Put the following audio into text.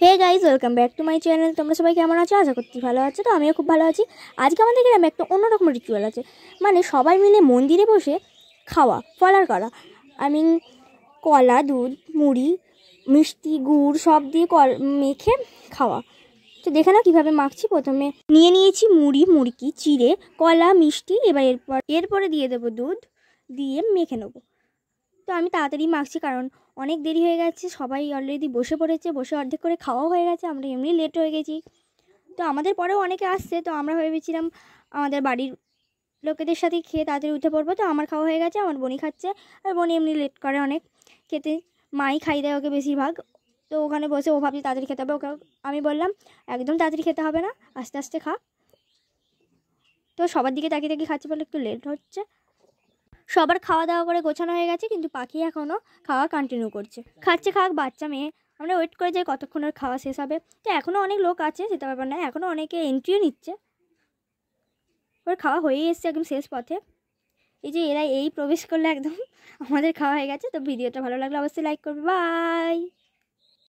hey guys welcome back to my channel তোমরা সবাই কেমন আছো আশা করছি ভালো আছো তো আমিও খুব ভালো আছি আজকে আমাদের গ্রামে একটা অন্যরকম রিচুয়াল আছে মানে সবাই মিলে মন্দিরে বসে খাওয়া ফলার করা আই মিন কলা দুধ মুড়ি মিষ্টি গুড় সব দিয়ে কল মেখে খাওয়া তো দেখে না কীভাবে মাখছি প্রথমে নিয়ে নিয়েছি মুড়ি মুড়কি চিড়ে কলা মিষ্টি এবার এরপর এরপরে দিয়ে দেবো দুধ দিয়ে মেখে নেবো তো আমি তাড়াতাড়ি মাখছি কারণ অনেক দেরি হয়ে গেছে সবাই অলরেডি বসে পড়েছে বসে অর্ধেক করে খাওয়া হয়ে গেছে আমরা এমনি লেট হয়ে গেছি তো আমাদের পরেও অনেকে আসছে তো আমরা ভেবেছিলাম আমাদের বাড়ির লোকেদের সাথে খেয়ে তাড়াতাড়ি উঠে পড়বো তো আমার খাওয়া হয়ে গেছে আমার বনি খাচ্ছে আর বনি এমনি লেট করে অনেক খেতে মাই খাই দেয় ওকে বেশিরভাগ তো ওখানে বসে ও ভাবছে তাড়াতাড়ি খেতে হবে ওকে আমি বললাম একদম তাড়াতাড়ি খেতে হবে না আস্তে আস্তে খা তো সবার দিকে তাকিয়ে তাকিয়ে খাচ্ছি বলে একটু লেট হচ্ছে সবার খাওয়া দাওয়া করে গোছানো হয়ে গেছে কিন্তু পাখি এখনও খাওয়া কন্টিনিউ করছে খাচ্ছে খাক বাচ্চা মেয়ে আমরা ওয়েট করে যাই কতক্ষণের খাওয়া শেষ হবে তো এখনও অনেক লোক আছে সেটা ব্যাপার না এখনও অনেকে এন্ট্রিও নিচ্ছে ওর খাওয়া হয়েই এসছে একদম শেষ পথে এই যে এরা এই প্রবেশ করলে একদম আমাদের খাওয়া হয়ে গেছে তো ভিডিওটা ভালো লাগলে অবশ্যই লাইক করবে বাই